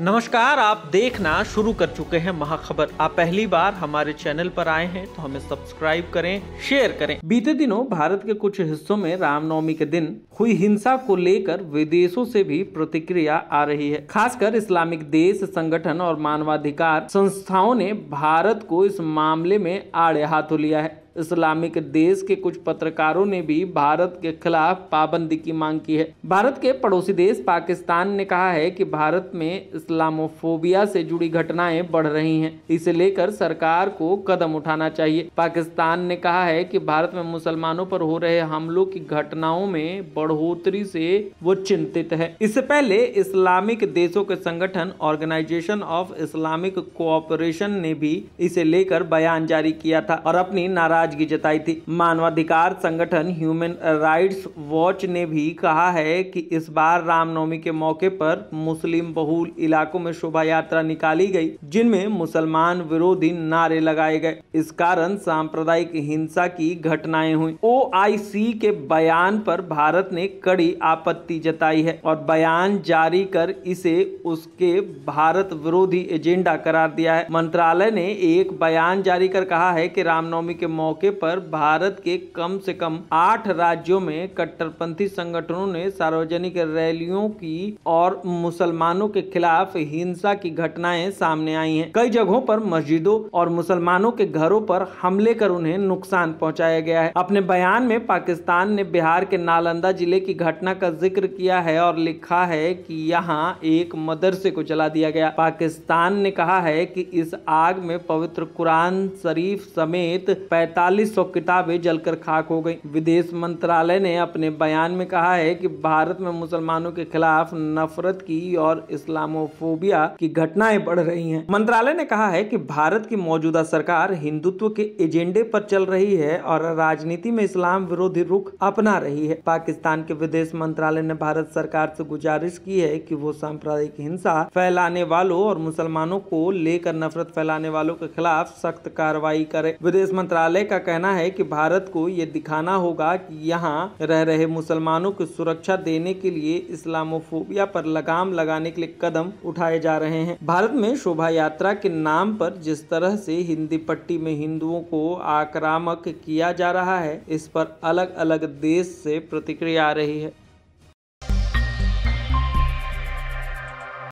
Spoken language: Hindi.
नमस्कार आप देखना शुरू कर चुके हैं महाखबर आप पहली बार हमारे चैनल पर आए हैं तो हमें सब्सक्राइब करें शेयर करें बीते दिनों भारत के कुछ हिस्सों में रामनवमी के दिन हुई हिंसा को लेकर विदेशों से भी प्रतिक्रिया आ रही है खासकर इस्लामिक देश संगठन और मानवाधिकार संस्थाओं ने भारत को इस मामले में आड़े हाथों लिया है इस्लामिक देश के कुछ पत्रकारों ने भी भारत के खिलाफ पाबंदी की मांग की है भारत के पड़ोसी देश पाकिस्तान ने कहा है कि भारत में इस्लामोफोबिया से जुड़ी घटनाएं बढ़ रही हैं इसे लेकर सरकार को कदम उठाना चाहिए पाकिस्तान ने कहा है कि भारत में मुसलमानों पर हो रहे हमलों की घटनाओं में बढ़ोतरी से वो चिंतित है इससे पहले इस्लामिक देशों के संगठन ऑर्गेनाइजेशन ऑफ इस्लामिक कोऑपरेशन ने भी इसे लेकर बयान जारी किया था और अपनी नाराज नाराजगी जताई थी मानवाधिकार संगठन ह्यूमन राइट्स वॉच ने भी कहा है कि इस बार रामनवमी के मौके पर मुस्लिम बहुल इलाकों में शोभा यात्रा निकाली गई जिनमें मुसलमान विरोधी नारे लगाए गए इस कारण सांप्रदायिक हिंसा की घटनाएं हुई ओ के बयान पर भारत ने कड़ी आपत्ति जताई है और बयान जारी कर इसे उसके भारत विरोधी एजेंडा करार दिया है मंत्रालय ने एक बयान जारी कर कहा है कि रामनवमी के मौके मौके पर भारत के कम से कम आठ राज्यों में कट्टरपंथी संगठनों ने सार्वजनिक रैलियों की और मुसलमानों के खिलाफ हिंसा की घटनाएं सामने आई हैं कई जगहों पर मस्जिदों और मुसलमानों के घरों पर हमले कर उन्हें नुकसान पहुंचाया गया है अपने बयान में पाकिस्तान ने बिहार के नालंदा जिले की घटना का जिक्र किया है और लिखा है कि यहाँ एक मदरसे को जला दिया गया पाकिस्तान ने कहा है कि इस आग में पवित्र कुरान शरीफ समेत पैतालीस इकतालीस सौ किताबें जलकर खाक हो गई विदेश मंत्रालय ने अपने बयान में कहा है कि भारत में मुसलमानों के खिलाफ नफरत की और इस्लामोफोबिया की घटनाएं बढ़ रही हैं। मंत्रालय ने कहा है कि भारत की मौजूदा सरकार हिंदुत्व के एजेंडे पर चल रही है और राजनीति में इस्लाम विरोधी रुख अपना रही है पाकिस्तान के विदेश मंत्रालय ने भारत सरकार से गुजारिश की है कि वो सांप्रदायिक हिंसा फैलाने वालों और मुसलमानों को लेकर नफरत फैलाने वालों के खिलाफ सख्त कार्रवाई करे विदेश मंत्रालय का कहना है कि भारत को ये दिखाना होगा कि यहाँ रह रहे मुसलमानों को सुरक्षा देने के लिए इस्लामोफोबिया पर लगाम लगाने के लिए कदम उठाए जा रहे हैं भारत में शोभा यात्रा के नाम पर जिस तरह से हिंदी पट्टी में हिंदुओं को आक्रामक किया जा रहा है इस पर अलग अलग देश से प्रतिक्रिया आ रही है